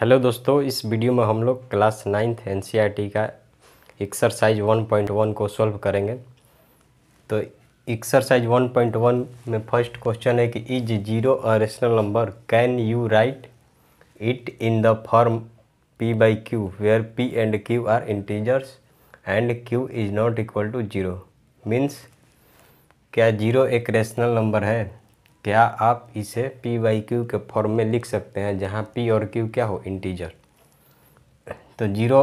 hello दोस्तों इस video में हम लोग क्लास नाइन्थ एन का एक्सरसाइज 1.1 को सॉल्व करेंगे तो एक्सरसाइज 1.1 में फर्स्ट क्वेश्चन है कि इज जीरो और rational number can you write it in the form p by Q where p and q are integers and q is not equal to zero means क्या zero एक rational number है क्या आप इसे P by Q के form में लिख सकते हैं जहाँ पी और क्यू क्या हो इंटीजर तो जीरो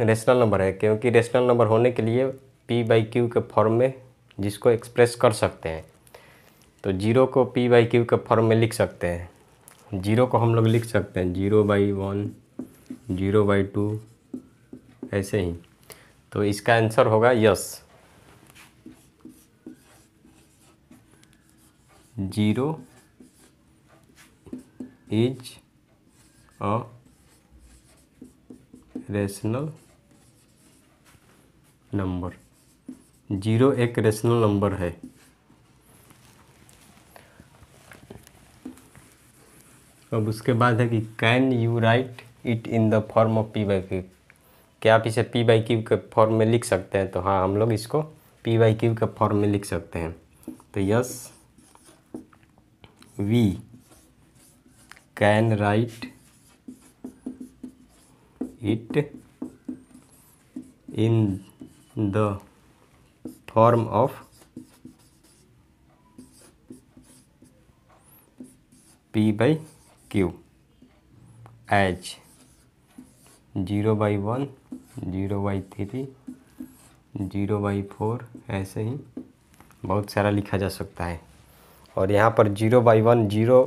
रेशनल नंबर है क्योंकि रेशनल नंबर होने के लिए पी वाई क्यू के फॉर्म में जिसको एक्सप्रेस कर सकते हैं तो जीरो को पी वाई क्यू के फॉर्म में लिख सकते हैं जीरो को हम लोग लिख सकते हैं zero by one zero by two ऐसे ही तो इसका आंसर होगा yes zero is a rational number zero एक रेशनल नंबर है अब उसके बाद है कि can you write it in the form of P by Q क्या आप इसे पी बाई क्यू के फॉर्म में लिख सकते हैं तो हाँ हम लोग इसको पी बाई क्यू के फॉर्म में लिख सकते हैं तो yes we can write it in the form of P by Q एच zero by one zero by three zero by four ऐसे ही बहुत सारा लिखा जा सकता है और यहाँ पर जीरो बाई वन जीरो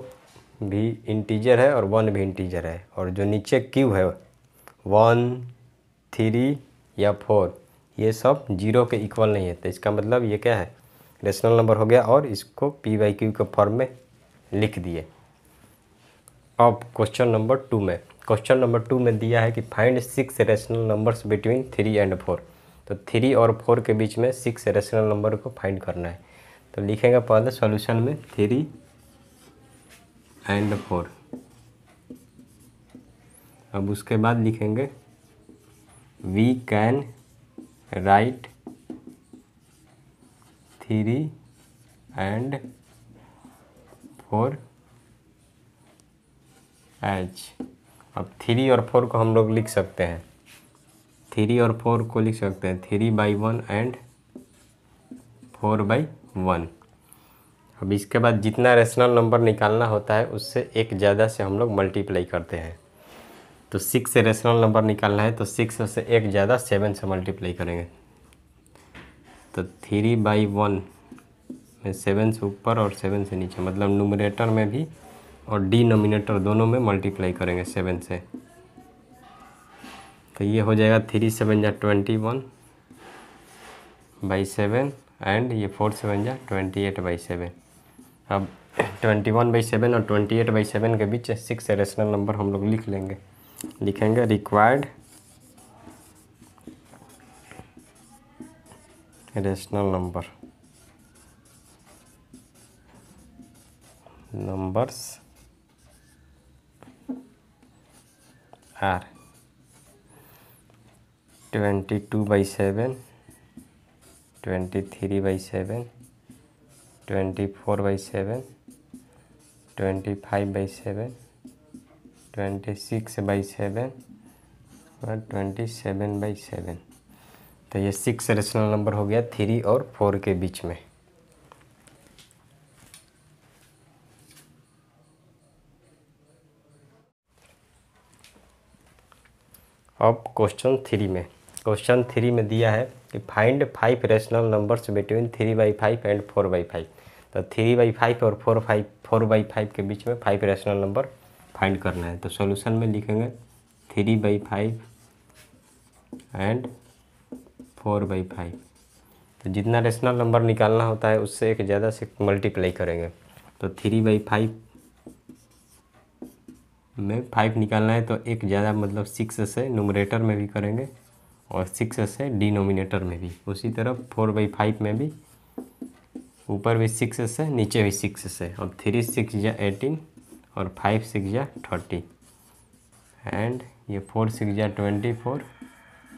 भी इंटीजर है और वन भी इंटीजर है और जो नीचे क्यू है वन थ्री या फोर ये सब जीरो के इक्वल नहीं है तो इसका मतलब ये क्या है रेशनल नंबर हो गया और इसको पी वाई क्यू के फॉर्म में लिख दिए अब क्वेश्चन नंबर टू में क्वेश्चन नंबर टू में दिया है कि find six rational numbers between three and four तो थ्री और फोर के बीच में सिक्स रेशनल नंबर को फाइंड करना है तो लिखेगा पहले सॉल्यूशन में थ्री एंड फोर अब उसके बाद लिखेंगे we can write three and four एच अब थ्री और फोर को हम लोग लिख सकते हैं थ्री और फोर को लिख सकते हैं three by one and four by one अब इसके बाद जितना रेशनल नंबर निकालना होता है उससे एक ज़्यादा से हम लोग मल्टीप्लाई करते हैं तो सिक्स से रेशनल नंबर निकालना है तो सिक्स से एक ज़्यादा सेवन से मल्टीप्लाई करेंगे तो थ्री बाई वन में सेवन से ऊपर और सेवन से नीचे मतलब नूमरेटर में भी और डिनोमिनेटर दोनों में मल्टीप्लाई करेंगे सेवन से तो ये हो जाएगा थ्री सेवन या twenty one by seven and ये फोर सेवन जा ट्वेंटी एट बाई सेवन अब ट्वेंटी वन बाई सेवन और ट्वेंटी एट बाई सेवन के बीच सिक्स रेशनल नंबर हम लोग लिख लेंगे लिखेंगे required rational number numbers are twenty two by seven twenty three by seven twenty four by seven twenty five by seven twenty six by seven और twenty seven by seven तो ये six rational number हो गया three और four के बीच में अब क्वेश्चन थ्री में क्वेश्चन थ्री में दिया है कि find five rational numbers between three by five and four by five तो थ्री बाई फाइव और four five four by five के बीच में फाइव रेशनल नंबर फाइंड करना है तो सॉल्यूशन में लिखेंगे three by five and four by five तो जितना रेशनल नंबर निकालना होता है उससे एक ज़्यादा से मल्टीप्लाई करेंगे तो थ्री बाई फाइव में फाइव निकालना है तो एक ज़्यादा मतलब सिक्स से नूमरेटर में भी करेंगे और सिक्स है डिनोमिनेटर में भी उसी तरह फोर बाई फाइव में भी ऊपर भी सिक्स है नीचे भी सिक्स है अब थ्री सिक्स या एटीन और फाइव सिक्स या थर्टी एंड ये फोर सिक्स या ट्वेंटी फोर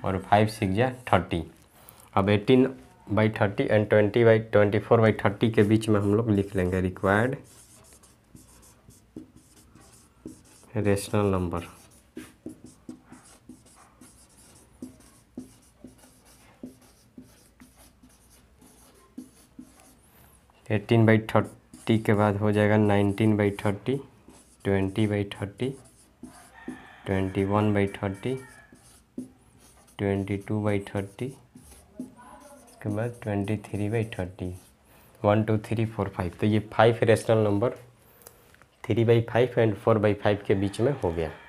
और फाइव सिक्स या थर्टी अब eighteen by thirty and twenty by twenty four by thirty के बीच में हम लोग लिख लेंगे required rational number eighteen by thirty के बाद हो जाएगा nineteen by thirty twenty by thirty twenty one by thirty twenty two by thirty उसके बाद twenty three by thirty one two three four five तो ये five rational number three by five and four by five के बीच में हो गया